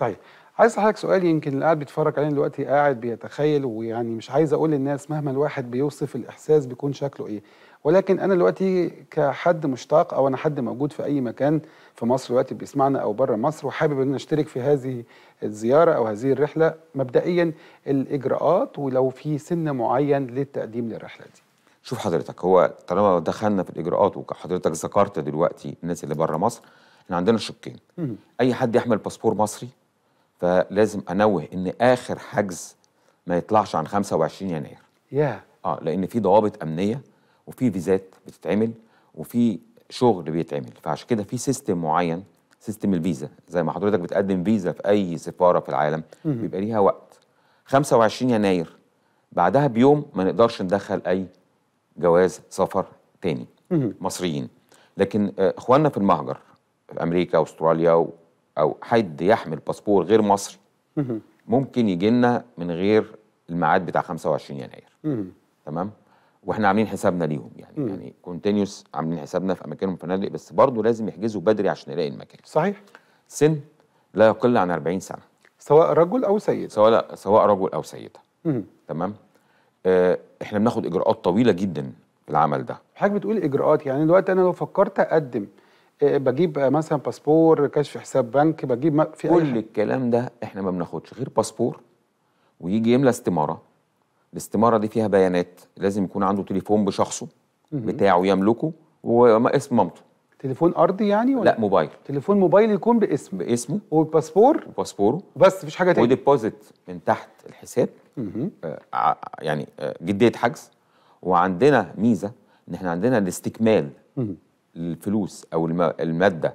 صحيح طيب، عايز اسال حضرتك سؤال يمكن اللي قاعد بيتفرج علينا دلوقتي قاعد بيتخيل ويعني مش عايز اقول للناس مهما الواحد بيوصف الاحساس بيكون شكله ايه ولكن انا دلوقتي كحد مشتاق او انا حد موجود في اي مكان في مصر دلوقتي بيسمعنا او بره مصر وحابب ان اشترك في هذه الزياره او هذه الرحله مبدئيا الاجراءات ولو في سن معين للتقديم للرحله دي شوف حضرتك هو طالما دخلنا في الاجراءات وحضرتك ذكرت دلوقتي الناس اللي بره مصر احنا عندنا شقين اي حد يحمل باسبور مصري فلازم انوه ان اخر حجز ما يطلعش عن 25 يناير ياه yeah. اه لان في ضوابط امنيه وفي فيزات بتتعمل وفي شغل بيتعمل فعشان كده في سيستم معين سيستم الفيزا زي ما حضرتك بتقدم فيزا في اي سفاره في العالم mm -hmm. بيبقى ليها وقت 25 يناير بعدها بيوم ما نقدرش ندخل اي جواز سفر تاني مصريين لكن آه، اخواننا في المهجر في امريكا واستراليا او حد يحمل باسبور غير مصري ممكن يجي لنا من غير الميعاد بتاع 25 يناير تمام واحنا عاملين حسابنا ليهم يعني مم. يعني كونتينيوس عاملين حسابنا في اماكنهم في الفنادق بس برضه لازم يحجزوا بدري عشان يلاقي المكان صحيح سن لا يقل عن 40 سنه سواء رجل او سيده سواء لا سواء رجل او سيده مم. تمام آه احنا بناخد اجراءات طويله جدا في العمل ده حضرتك بتقول اجراءات يعني دلوقتي انا لو فكرت اقدم بجيب مثلا باسبور كشف حساب بنك بجيب في كل الكلام ده احنا ما بناخدش غير باسبور ويجي يملى استماره الاستماره دي فيها بيانات لازم يكون عنده تليفون بشخصه بتاعه يملكه واسم مامته تليفون ارضي يعني ولا لا موبايل تليفون موبايل يكون باسم باسمه وباسبور وباسبوره بس مفيش حاجه تاني وديبوزيت من تحت الحساب آه يعني آه جديه حجز وعندنا ميزه ان احنا عندنا الاستكمال الفلوس او الماده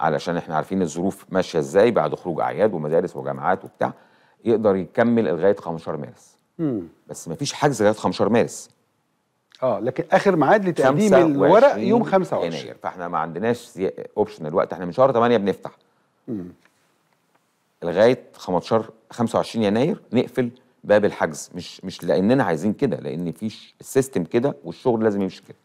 علشان احنا عارفين الظروف ماشيه ازاي بعد خروج اعياد ومدارس وجامعات وبتاع يقدر يكمل لغايه 15 مارس مم. بس مفيش حجز لغايه 15 مارس اه لكن اخر ميعاد لتقديم الورق يوم 25 يناير فاحنا ما عندناش اوبشن الوقت احنا من شهر 8 بنفتح مم. لغايه 15 25 يناير نقفل باب الحجز مش مش لاننا عايزين كده لان فيش السيستم كده والشغل لازم يمشي كده